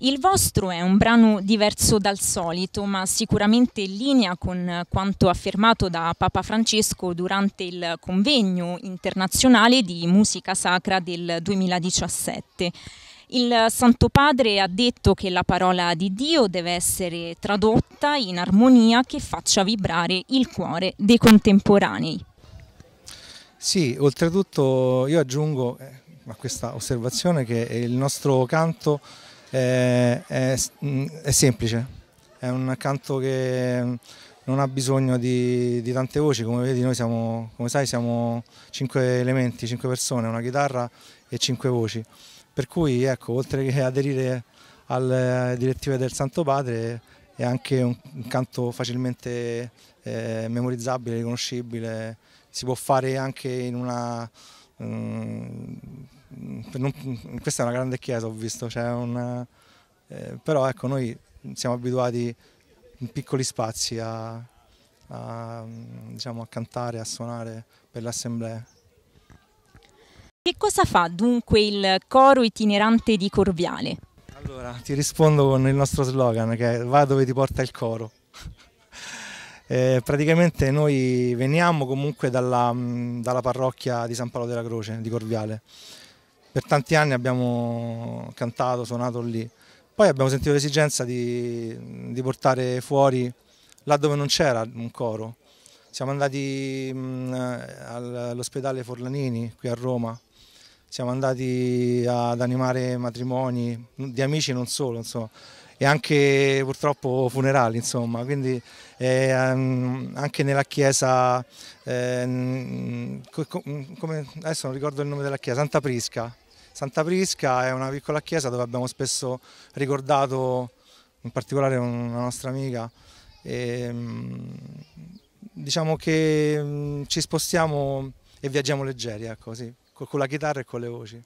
Il vostro è un brano diverso dal solito, ma sicuramente in linea con quanto affermato da Papa Francesco durante il convegno internazionale di musica sacra del 2017. Il Santo Padre ha detto che la parola di Dio deve essere tradotta in armonia che faccia vibrare il cuore dei contemporanei. Sì, oltretutto io aggiungo eh, a questa osservazione che il nostro canto è, è, mm, è semplice, è un canto che non ha bisogno di, di, tante voci, come vedi noi siamo, come sai, siamo 5 elementi, cinque persone, una chitarra e cinque voci. Per cui ecco, oltre che aderire alle direttive del Santo Padre è anche un, un canto facilmente eh, memorizzabile, riconoscibile, si può fare anche in una... Um, Mm, non, mm, questa è una grande chiesa ho visto, cioè una, eh, però ecco noi siamo abituati in piccoli spazi a, a, mm, diciamo, a cantare, a suonare per le assemblee. Che cosa fa dunque il coro itinerante di Corviale? Allora, ti rispondo con il nostro slogan che è va dove ti porta il coro. eh, praticamente noi veniamo comunque dalla, dalla parrocchia di San Paolo della Croce di Corviale per tanti anni abbiamo cantato, suonato lì. Poi abbiamo sentito l'esigenza di, di portare fuori là dove non c'era un coro. Siamo andati mm, all'ospedale Forlanini qui a Roma, siamo andati ad animare matrimoni di amici non solo, insomma, e anche purtroppo funerali, insomma, quindi eh, ehm, anche nella chiesa, eh, come, adesso non ricordo il nome della chiesa, Santa Prisca, Santa Prisca è una piccola chiesa dove abbiamo spesso ricordato in particolare una nostra amica e, ehm, diciamo che mm, ci spostiamo e viaggiamo leggeri ecco, sì, con la chitarra e con le voci.